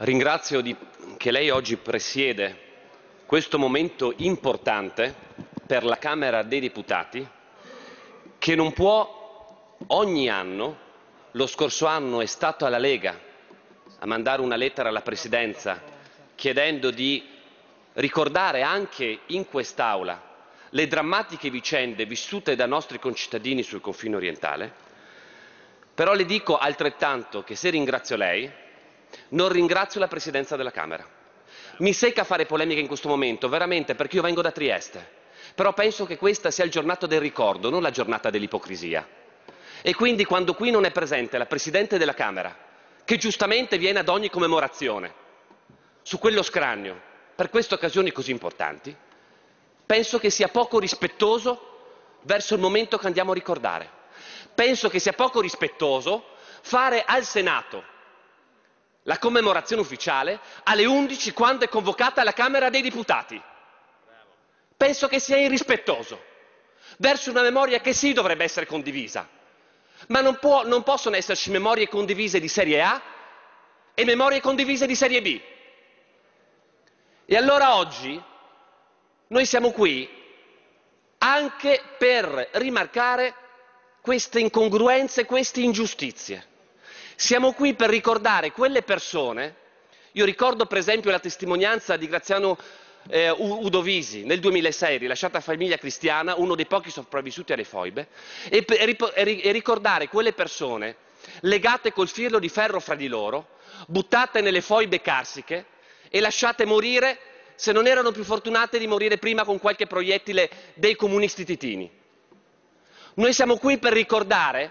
ringrazio di, che lei oggi presiede questo momento importante per la Camera dei Deputati che non può ogni anno, lo scorso anno è stato alla Lega a mandare una lettera alla Presidenza chiedendo di ricordare anche in quest'Aula le drammatiche vicende vissute da nostri concittadini sul confine orientale, però le dico altrettanto che se ringrazio lei, non ringrazio la Presidenza della Camera. Mi secca fare polemica in questo momento, veramente, perché io vengo da Trieste. Però penso che questa sia il giornata del ricordo, non la giornata dell'ipocrisia. E quindi quando qui non è presente la Presidente della Camera, che giustamente viene ad ogni commemorazione, su quello scranio, per queste occasioni così importanti, penso che sia poco rispettoso verso il momento che andiamo a ricordare. Penso che sia poco rispettoso fare al Senato la commemorazione ufficiale alle 11 quando è convocata la Camera dei Deputati. Penso che sia irrispettoso verso una memoria che sì dovrebbe essere condivisa, ma non, può, non possono esserci memorie condivise di serie A e memorie condivise di serie B. E allora oggi noi siamo qui anche per rimarcare queste incongruenze, queste ingiustizie. Siamo qui per ricordare quelle persone. Io ricordo per esempio la testimonianza di Graziano eh, Udovisi nel 2006, rilasciata a Famiglia Cristiana, uno dei pochi sopravvissuti alle foibe, e, e, e ricordare quelle persone legate col filo di ferro fra di loro, buttate nelle foibe carsiche e lasciate morire se non erano più fortunate di morire prima con qualche proiettile dei comunisti titini. Noi siamo qui per ricordare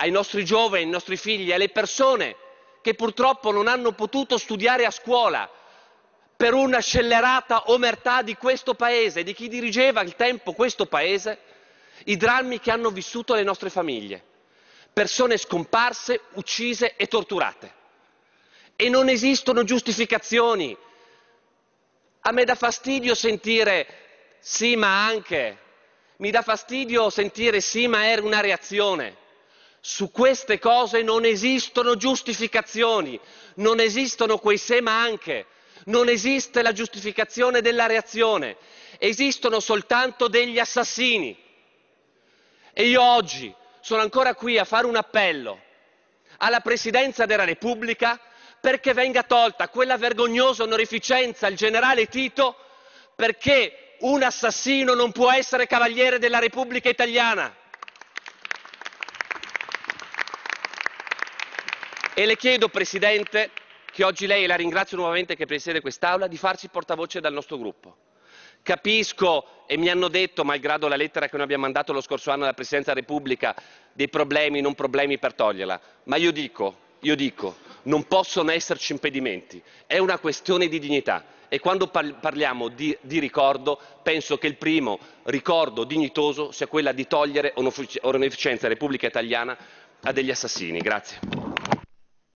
ai nostri giovani, ai nostri figli, alle persone che purtroppo non hanno potuto studiare a scuola per una scellerata omertà di questo Paese, di chi dirigeva al tempo questo Paese, i drammi che hanno vissuto le nostre famiglie. Persone scomparse, uccise e torturate. E non esistono giustificazioni. A me dà fastidio sentire sì ma anche, mi dà fastidio sentire sì ma era una reazione. Su queste cose non esistono giustificazioni, non esistono quei se ma anche, non esiste la giustificazione della reazione, esistono soltanto degli assassini. E io oggi sono ancora qui a fare un appello alla Presidenza della Repubblica perché venga tolta quella vergognosa onorificenza al generale Tito perché un assassino non può essere cavaliere della Repubblica italiana. E le chiedo, Presidente, che oggi lei, e la ringrazio nuovamente che presiede quest'Aula, di farsi portavoce dal nostro gruppo. Capisco e mi hanno detto, malgrado la lettera che noi abbiamo mandato lo scorso anno alla Presidenza della Repubblica, dei problemi, non problemi per toglierla, ma io dico, io dico, non possono esserci impedimenti, è una questione di dignità. E quando parliamo di, di ricordo, penso che il primo ricordo dignitoso sia quella di togliere un'efficienza Repubblica Italiana a degli assassini. Grazie.